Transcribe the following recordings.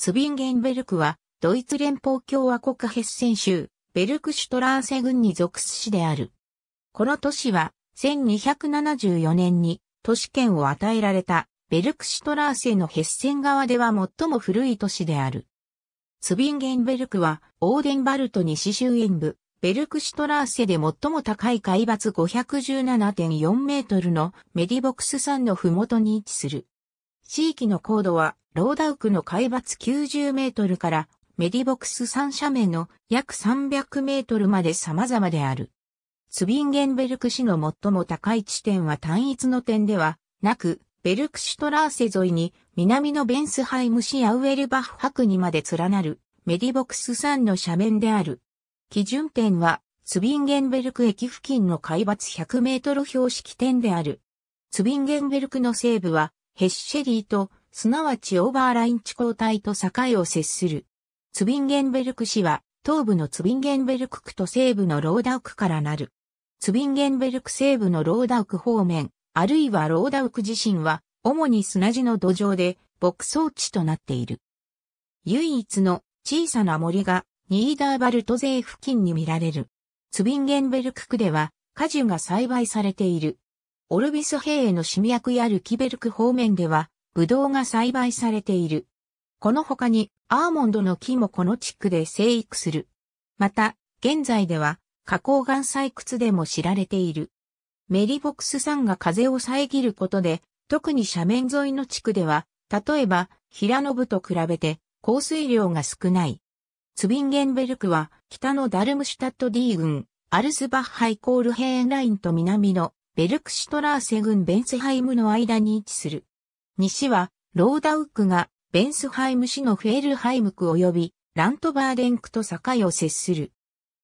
ツビンゲンベルクは、ドイツ連邦共和国ヘッセン州、ベルクシュトラーセ郡に属す市である。この都市は、1274年に都市圏を与えられた、ベルクシュトラーセのヘッセン側では最も古い都市である。ツビンゲンベルクは、オーデンバルト西周縁部、ベルクシュトラーセで最も高い海抜517.4メートルのメディボクス山のふもとに位置する。地域の高度は、ローダウクの海抜90メートルからメディボクス3斜面の約300メートルまで様々である。ツビンゲンベルク市の最も高い地点は単一の点ではなく、ベルクシュトラーセ沿いに南のベンスハイム市やウェルバッフクにまで連なるメディボクス山の斜面である。基準点はツビンゲンベルク駅付近の海抜100メートル標識点である。ツビンゲンベルクの西部はヘッシェリーと、すなわちオーバーライン地交帯と境を接する。ツビンゲンベルク市は、東部のツビンゲンベルク区と西部のローダウクからなる。ツビンゲンベルク西部のローダウク方面、あるいはローダウク自身は、主に砂地の土壌で、牧草地となっている。唯一の小さな森が、ニーダーバルト勢付近に見られる。ツビンゲンベルク区では、果樹が栽培されている。オルビス平へのシミ役やるキベルク方面では、ブドウが栽培されている。この他に、アーモンドの木もこの地区で生育する。また、現在では、花崗岩採掘でも知られている。メリボックス山が風を遮ることで、特に斜面沿いの地区では、例えば、平野部と比べて、降水量が少ない。ツビンゲンベルクは、北のダルムシュタット D 群、アルスバッハイコールヘーンラインと南のベルクシュトラーセ郡ベンスハイムの間に位置する。西は、ローダウックが、ベンスハイム市のフェールハイム区及び、ラントバーデン区と境を接する。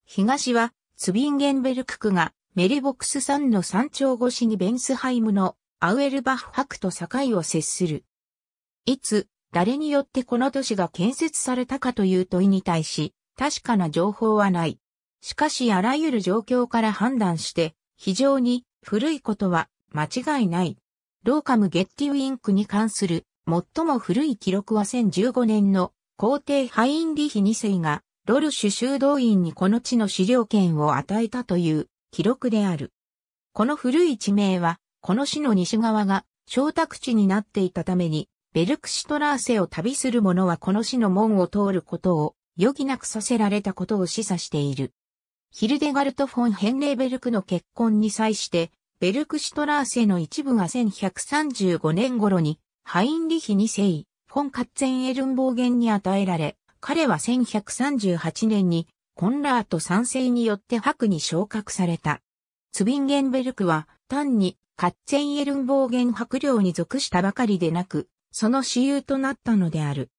東は、ツビンゲンベルク区が、メリボクス山の山頂越しにベンスハイムのアウエルバッハ区と境を接する。いつ、誰によってこの都市が建設されたかという問いに対し、確かな情報はない。しかしあらゆる状況から判断して、非常に古いことは間違いない。ローカムゲッティウィンクに関する最も古い記録は1015年の皇帝ハインリヒ2世がロルシュ修道院にこの地の資料権を与えたという記録である。この古い地名は、この市の西側が小宅地になっていたために、ベルクシトラーセを旅する者はこの市の門を通ることを余儀なくさせられたことを示唆している。ヒルデガルト・フォン・ヘンレーベルクの結婚に際して、ベルクシュトラーセの一部が1135年頃に、ハインリヒ2世、フォン・カッツェン・エルンボーゲンに与えられ、彼は1138年に、コンラート3世によって白に昇格された。ツビンゲンベルクは、単に、カッツェン・エルンボーゲン白領に属したばかりでなく、その私有となったのである。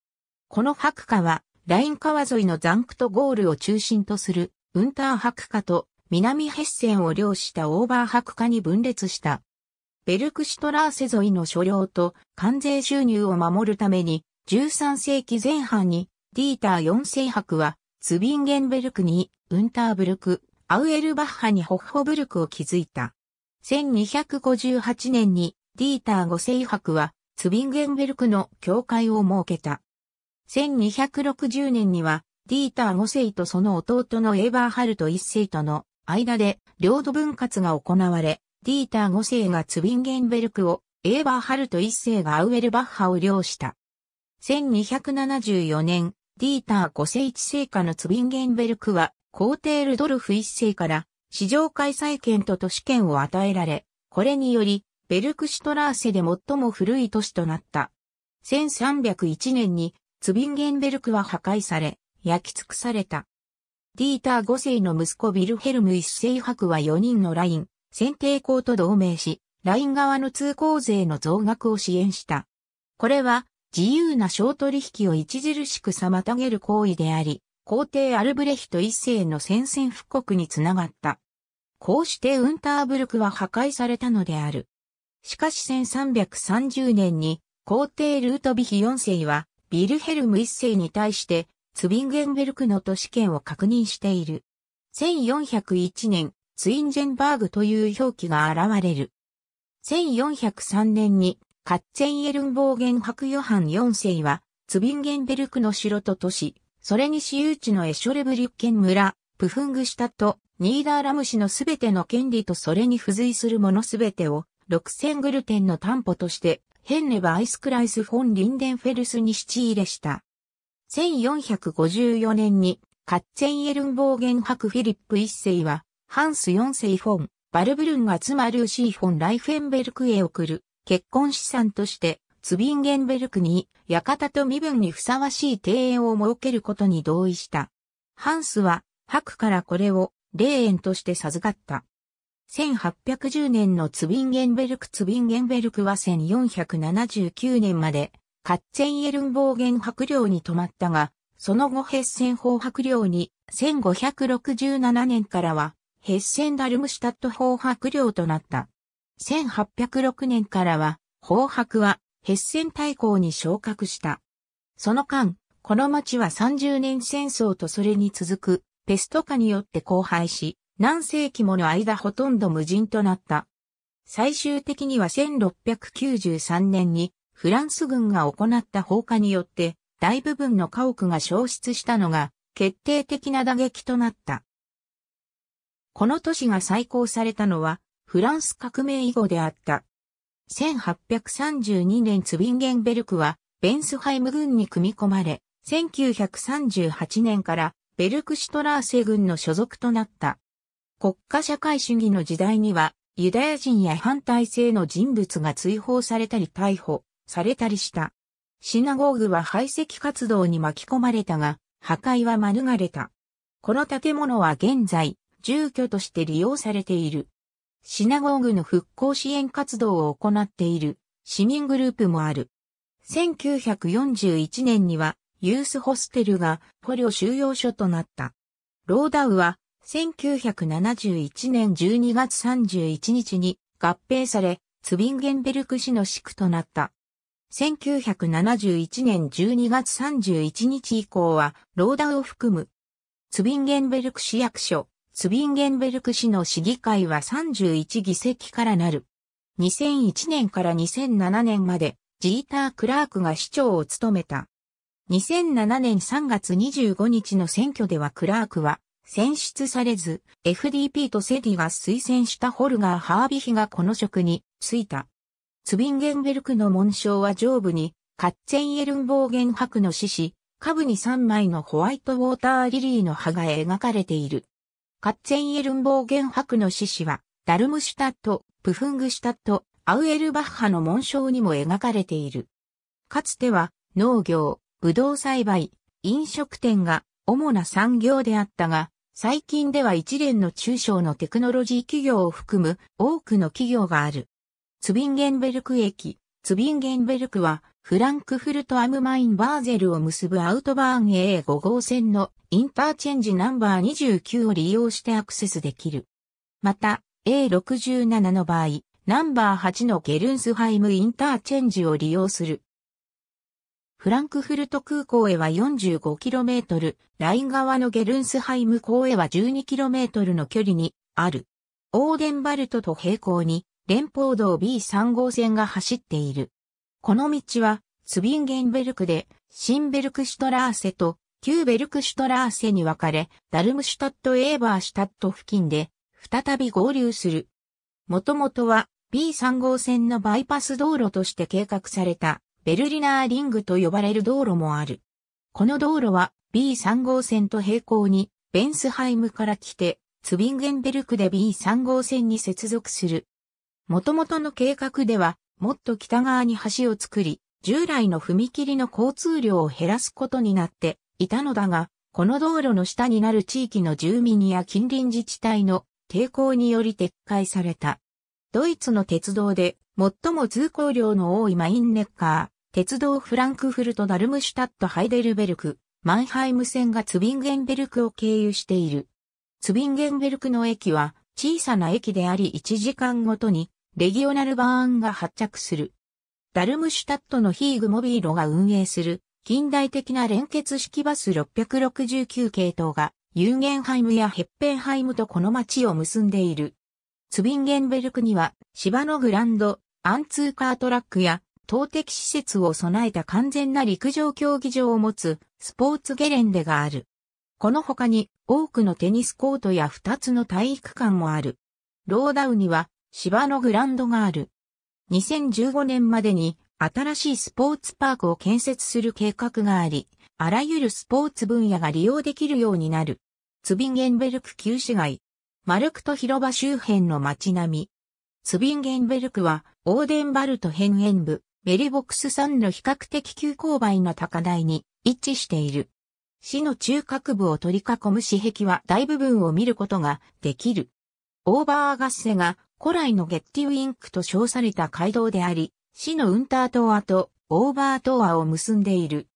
この白化は、ライン川沿いのザンクト・ゴールを中心とするウンターク化と南ヘッセンを領したオーバーク化に分裂した。ベルクシュトラーセ沿いの所領と関税収入を守るために、13世紀前半にディーター4世伯はツビンゲンベルクにウンターブルク、アウエルバッハにホッホブルクを築いた。1258年にディーター5世伯はツビンゲンベルクの教会を設けた。1260年にはディーター5世とその弟のエーバーハルト1世との間で領土分割が行われ、ディーター5世がツビンゲンベルクを、エーバーハルト1世がアウエルバッハを領した。1274年、ディーター5世1世下のツビンゲンベルクは、皇帝ルドルフ1世から市場開催権と都市権を与えられ、これにより、ベルクシュトラーセで最も古い都市となった。1301年にツビンゲンベルクは破壊され、焼き尽くされた。ディーター5世の息子ビルヘルム1世伯は4人のライン、選定校と同盟し、ライン側の通行税の増額を支援した。これは自由な商取引を著しく妨げる行為であり、皇帝アルブレヒト一世の宣戦布告につながった。こうしてウンターブルクは破壊されたのである。しかし1330年に皇帝ルートビヒ4世はビルヘルム1世に対してツビンゲンベルクの都市圏を確認している。1401年、ツインジェンバーグという表記が現れる。1403年に、カッツェンエルンボーゲン博ヨハン4世は、ツビンゲンベルクの城と都市、それに私有地のエショレブリュッケン村、プフングシタと、ニーダーラム市のすべての権利とそれに付随するものすべてを、6000グルテンの担保として、ヘンレバ・アイスクライス・フォン・リンデンフェルスに七入れした。1454年にカッツェンエルンボーゲンク・フィリップ一世は、ハンス四世フォン、バルブルンが妻ルーシーフォン・ライフェンベルクへ送る結婚資産として、ツビンゲンベルクに、館と身分にふさわしい庭園を設けることに同意した。ハンスは、クからこれを、霊園として授かった。1810年のツビンゲンベルクツビンゲンベルクは1479年までカッツェンエルンボーゲン白領に泊まったが、その後ヘッセン法白領に1567年からはヘッセンダルムシュタット法白領となった。1806年からは法白はヘッセン大公に昇格した。その間、この町は30年戦争とそれに続くペスト化によって荒廃し、何世紀もの間ほとんど無人となった。最終的には1693年にフランス軍が行った放火によって大部分の家屋が消失したのが決定的な打撃となった。この都市が再興されたのはフランス革命以後であった。1832年ツビンゲンベルクはベンスハイム軍に組み込まれ、1938年からベルクシュトラーセ軍の所属となった。国家社会主義の時代にはユダヤ人や反体制の人物が追放されたり逮捕、されたりした。シナゴーグは排斥活動に巻き込まれたが、破壊は免れた。この建物は現在、住居として利用されている。シナゴーグの復興支援活動を行っている市民グループもある。1941年にはユースホステルが捕虜収容所となった。ローダウは1971年12月31日に合併され、ツビンゲンベルク市の市区となった。1971年12月31日以降は、ローダを含む、ツビンゲンベルク市役所、ツビンゲンベルク市の市議会は31議席からなる。2001年から2007年まで、ジーター・クラークが市長を務めた。2007年3月25日の選挙ではクラークは選出されず、FDP とセディが推薦したホルガー・ハービヒがこの職に就いた。ツビンゲンベルクの紋章は上部に、カッツェンエルンボーゲン博の獅子、下部に3枚のホワイトウォーターリリーの葉が描かれている。カッツェンエルンボーゲン博の獅子は、ダルムシュタット、プフングシュタット、アウエルバッハの紋章にも描かれている。かつては、農業、ブドウ栽培、飲食店が主な産業であったが、最近では一連の中小のテクノロジー企業を含む多くの企業がある。ツビンゲンベルク駅。ツビンゲンベルクは、フランクフルトアムマインバーゼルを結ぶアウトバーン A5 号線のインターチェンジナンバー29を利用してアクセスできる。また、A67 の場合、ナンバー8のゲルンスハイムインターチェンジを利用する。フランクフルト空港へは 45km、ライン側のゲルンスハイム港へは 12km の距離にある。オーデンバルトと平行に連邦道 B3 号線が走っている。この道は、ツビンゲンベルクで、シンベルクシュトラーセと、旧ベルクシュトラーセに分かれ、ダルムシュタット・エーバーシュタット付近で、再び合流する。もともとは、B3 号線のバイパス道路として計画された、ベルリナーリングと呼ばれる道路もある。この道路は、B3 号線と並行に、ベンスハイムから来て、ツビンゲンベルクで B3 号線に接続する元々の計画では、もっと北側に橋を作り、従来の踏切の交通量を減らすことになっていたのだが、この道路の下になる地域の住民や近隣自治体の抵抗により撤回された。ドイツの鉄道で最も通行量の多いマインネッカー、鉄道フランクフルトダルムシュタットハイデルベルク、マンハイム線がツビンゲンベルクを経由している。ツビンゲンベルクの駅は小さな駅であり1時間ごとにレギオナルバーンが発着する。ダルムシュタットのヒーグモビーロが運営する近代的な連結式バス669系統がユーゲンハイムやヘッペンハイムとこの街を結んでいる。ツビンゲンベルクには芝のグランド、アンツーカートラックや投擲施設を備えた完全な陸上競技場を持つスポーツゲレンデがある。この他に多くのテニスコートや2つの体育館もある。ローダウには芝のグランドがある。2015年までに新しいスポーツパークを建設する計画があり、あらゆるスポーツ分野が利用できるようになる。ツビンゲンベルク旧市街。マルクト広場周辺の街並み。ツビンゲンベルクは、オーデンバルト辺縁部、メリボックス山の比較的急勾配の高台に位置している。市の中核部を取り囲む市壁は大部分を見ることができる。オーバーガッセが古来のゲッティウインクと称された街道であり、市のウンター島とオーバー島アを結んでいる。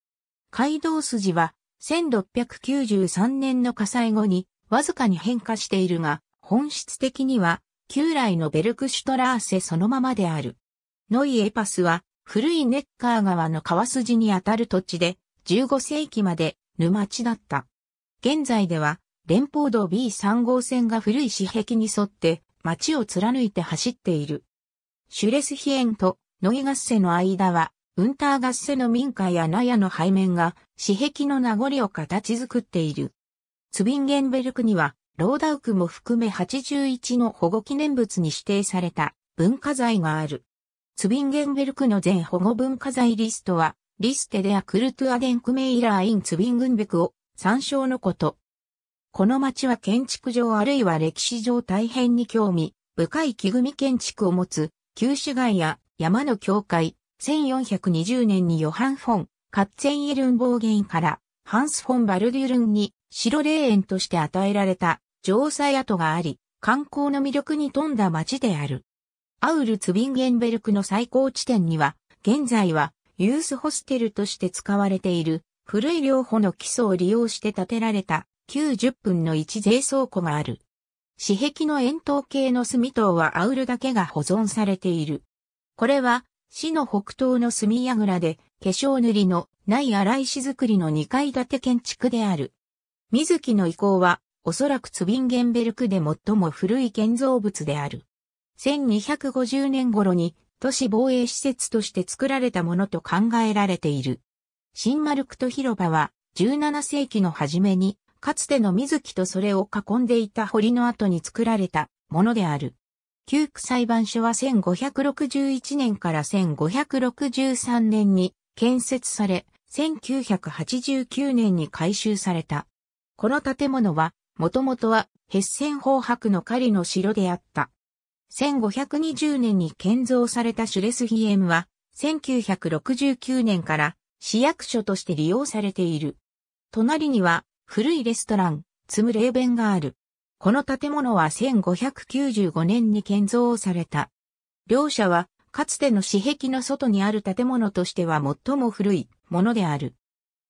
街道筋は1693年の火災後にわずかに変化しているが、本質的には旧来のベルクシュトラーセそのままである。ノイエパスは古いネッカー川の川筋にあたる土地で15世紀まで沼地だった。現在では連邦道 B3 号線が古い市壁に沿って街を貫いて走っている。シュレスヒエンとノイッセの間は、ウンターガッセの民家や納屋の背面が、私壁の名残を形作っている。ツビンゲンベルクには、ローダウクも含め81の保護記念物に指定された文化財がある。ツビンゲンベルクの全保護文化財リストは、リステデアクルトゥアデンクメイラーインツビングンベクを参照のこと。この町は建築上あるいは歴史上大変に興味深い木組建築を持つ旧市街や山の境界、1420年にヨハン・フォン、カッツェンイルン暴言からハンス・フォン・バルデュルンに白霊園として与えられた城塞跡があり、観光の魅力に富んだ町である。アウルツビンゲンベルクの最高地点には、現在はユースホステルとして使われている古い両方の基礎を利用して建てられた90分の1税倉庫がある。紙壁の円筒形の炭等はアウルだけが保存されている。これは、市の北東の炭櫓で、化粧塗りのない荒石造りの2階建て建築である。水木の遺構は、おそらくツビンゲンベルクで最も古い建造物である。1250年頃に都市防衛施設として作られたものと考えられている。新丸クト広場は17世紀の初めにかつての水木とそれを囲んでいた堀の後に作られたものである。旧区裁判所は1561年から1563年に建設され、1989年に改修された。この建物は、もともとは、ヘッセン法白の狩りの城であった。1520年に建造されたシュレスヒエムは、1969年から市役所として利用されている。隣には、古いレストラン、ツムレーベンがある。この建物は1595年に建造された。両者は、かつての市壁の外にある建物としては最も古いものである。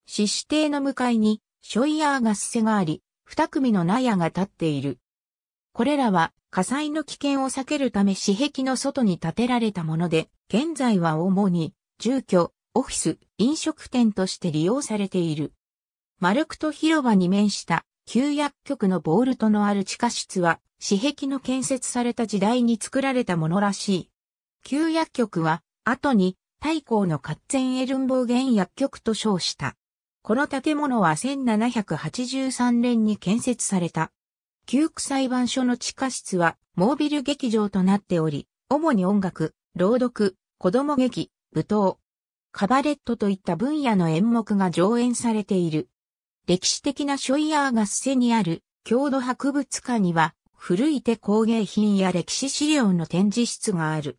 獅子邸の向かいに、ショイヤーガス瀬があり、二組の納屋が立っている。これらは火災の危険を避けるため市壁の外に建てられたもので、現在は主に住居、オフィス、飲食店として利用されている。丸くと広場に面した旧薬局のボールトのある地下室は、私壁の建設された時代に作られたものらしい。旧薬局は、後に、太閤のカッツェンエルンボーゲン薬局と称した。この建物は1783年に建設された。旧区裁判所の地下室は、モービル劇場となっており、主に音楽、朗読、子供劇、舞踏、カバレットといった分野の演目が上演されている。歴史的なショイヤーッセにある郷土博物館には古い手工芸品や歴史資料の展示室がある。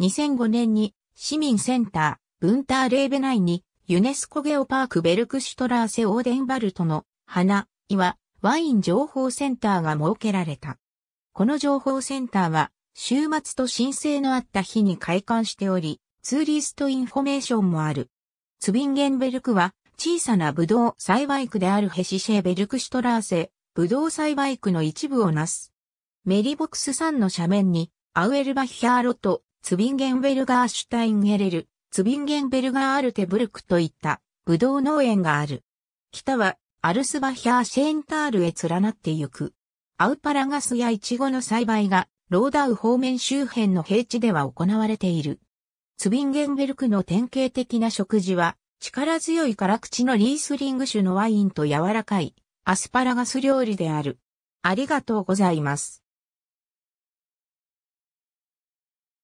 2005年に市民センター、ブンターレーベ内にユネスコゲオパークベルクシュトラーセオーデンバルトの花、岩、ワイン情報センターが設けられた。この情報センターは週末と申請のあった日に開館しており、ツーリストインフォメーションもある。ツビンゲンベルクは小さなブドウ栽培区であるヘシシェーベルクシュトラーセ、ブドウ栽培区の一部をなす。メリボクス山の斜面に、アウエルバヒャーロとツビンゲンベルガーシュタインゲレル、ツビンゲンベルガーアルテブルクといったブドウ農園がある。北はアルスバヒャーシェーンタールへ連なってゆく。アウパラガスやイチゴの栽培がローダウ方面周辺の平地では行われている。ツビンゲンベルクの典型的な食事は力強い辛口のリースリング酒のワインと柔らかいアスパラガス料理である。ありがとうございます。